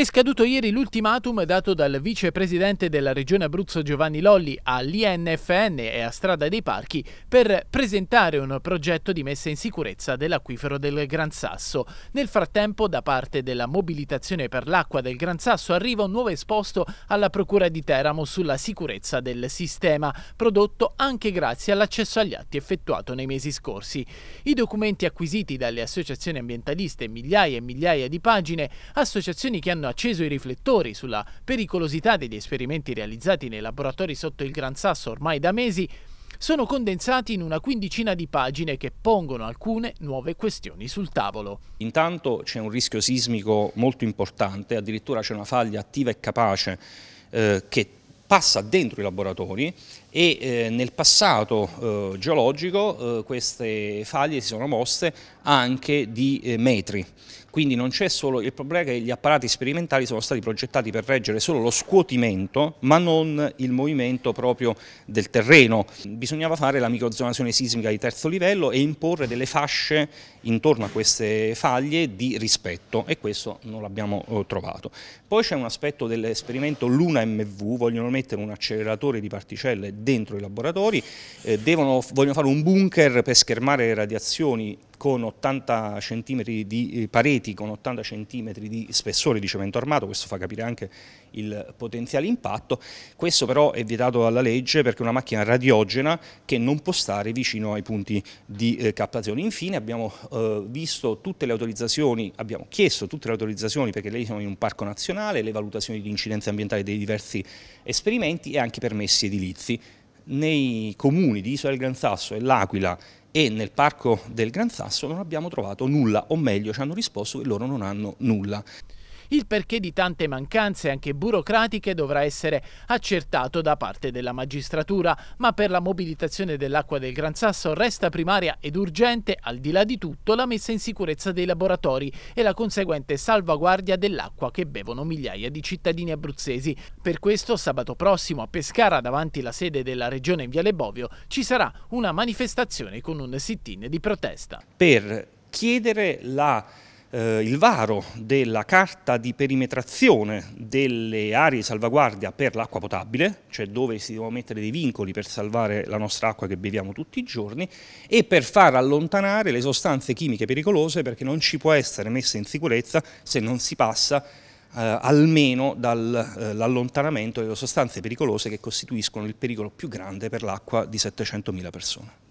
È scaduto ieri l'ultimatum dato dal vicepresidente della Regione Abruzzo Giovanni Lolli all'INFN e a Strada dei Parchi per presentare un progetto di messa in sicurezza dell'acquifero del Gran Sasso. Nel frattempo, da parte della mobilitazione per l'acqua del Gran Sasso arriva un nuovo esposto alla Procura di Teramo sulla sicurezza del sistema, prodotto anche grazie all'accesso agli atti effettuato nei mesi scorsi. I documenti acquisiti dalle associazioni ambientaliste, migliaia e migliaia di pagine, associazioni che hanno acceso i riflettori sulla pericolosità degli esperimenti realizzati nei laboratori sotto il Gran Sasso ormai da mesi, sono condensati in una quindicina di pagine che pongono alcune nuove questioni sul tavolo. Intanto c'è un rischio sismico molto importante, addirittura c'è una faglia attiva e capace eh, che passa dentro i laboratori e eh, nel passato eh, geologico eh, queste faglie si sono mosse anche di metri. Quindi non c'è solo il problema che gli apparati sperimentali sono stati progettati per reggere solo lo scuotimento, ma non il movimento proprio del terreno. Bisognava fare la microzonazione sismica di terzo livello e imporre delle fasce intorno a queste faglie di rispetto e questo non l'abbiamo trovato. Poi c'è un aspetto dell'esperimento Luna MV, vogliono mettere un acceleratore di particelle dentro i laboratori, eh, devono, vogliono fare un bunker per schermare le radiazioni con 80 cm di eh, pareti, con 80 cm di spessore di cemento armato, questo fa capire anche il potenziale impatto, questo però è vietato dalla legge perché è una macchina radiogena che non può stare vicino ai punti di eh, captazione. Infine abbiamo eh, visto tutte le autorizzazioni, abbiamo chiesto tutte le autorizzazioni perché lei siamo in un parco nazionale, le valutazioni di incidenza ambientale dei diversi esperimenti e anche permessi edilizi. Nei comuni di Isola del Gran Sasso e L'Aquila e nel parco del Gran Sasso non abbiamo trovato nulla, o meglio ci hanno risposto che loro non hanno nulla. Il perché di tante mancanze, anche burocratiche, dovrà essere accertato da parte della magistratura, ma per la mobilitazione dell'acqua del Gran Sasso resta primaria ed urgente, al di là di tutto, la messa in sicurezza dei laboratori e la conseguente salvaguardia dell'acqua che bevono migliaia di cittadini abruzzesi. Per questo sabato prossimo a Pescara, davanti la sede della regione in Viale Bovio, ci sarà una manifestazione con un sit-in di protesta. Per chiedere la eh, il varo della carta di perimetrazione delle aree di salvaguardia per l'acqua potabile, cioè dove si devono mettere dei vincoli per salvare la nostra acqua che beviamo tutti i giorni, e per far allontanare le sostanze chimiche pericolose perché non ci può essere messa in sicurezza se non si passa eh, almeno dall'allontanamento eh, delle sostanze pericolose che costituiscono il pericolo più grande per l'acqua di 700.000 persone.